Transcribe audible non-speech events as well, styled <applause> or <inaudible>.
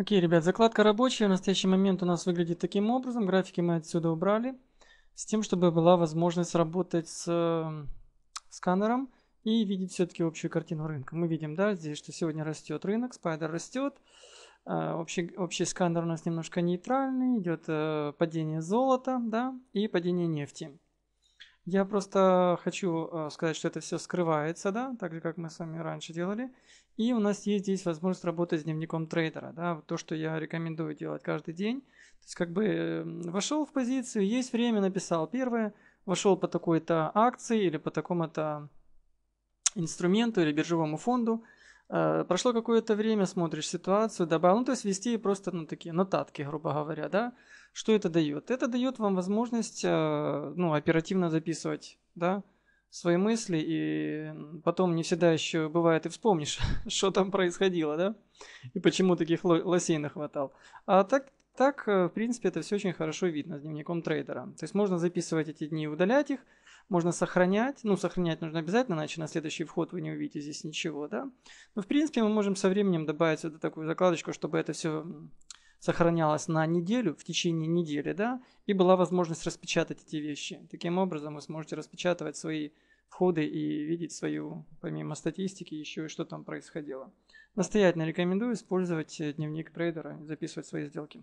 Окей, ребят, закладка рабочая. В настоящий момент у нас выглядит таким образом. Графики мы отсюда убрали. С тем, чтобы была возможность работать с эм, сканером и видеть все-таки общую картину рынка. Мы видим, да, здесь, что сегодня растет рынок, спайдер растет. Э, общий, общий сканер у нас немножко нейтральный, идет э, падение золота, да, и падение нефти. Я просто хочу э, сказать, что это все скрывается, да, так же, как мы с вами раньше делали. И у нас есть здесь возможность работать с дневником трейдера, да, то, что я рекомендую делать каждый день. То есть как бы эм, вошел в позицию, есть время, написал первое, вошел по такой-то акции или по такому-то инструменту или биржевому фонду – Э, прошло какое-то время, смотришь ситуацию, добавил, ну то есть вести просто ну, такие нотатки, грубо говоря, да, что это дает? Это дает вам возможность э, ну, оперативно записывать, да, свои мысли, и потом не всегда еще бывает и вспомнишь, <laughs> что там происходило, да, и почему таких лосей нахватал. А так, так, э, в принципе, это все очень хорошо видно с дневником трейдера. То есть можно записывать эти дни и удалять их, можно сохранять, ну, сохранять нужно обязательно, иначе на следующий вход вы не увидите здесь ничего, да. Но, в принципе, мы можем со временем добавить вот такую закладочку, чтобы это все сохранялось на неделю, в течение недели, да, и была возможность распечатать эти вещи. Таким образом, вы сможете распечатывать свои входы и видеть свою, помимо статистики, еще и что там происходило. Настоятельно рекомендую использовать э, дневник трейдера записывать свои сделки.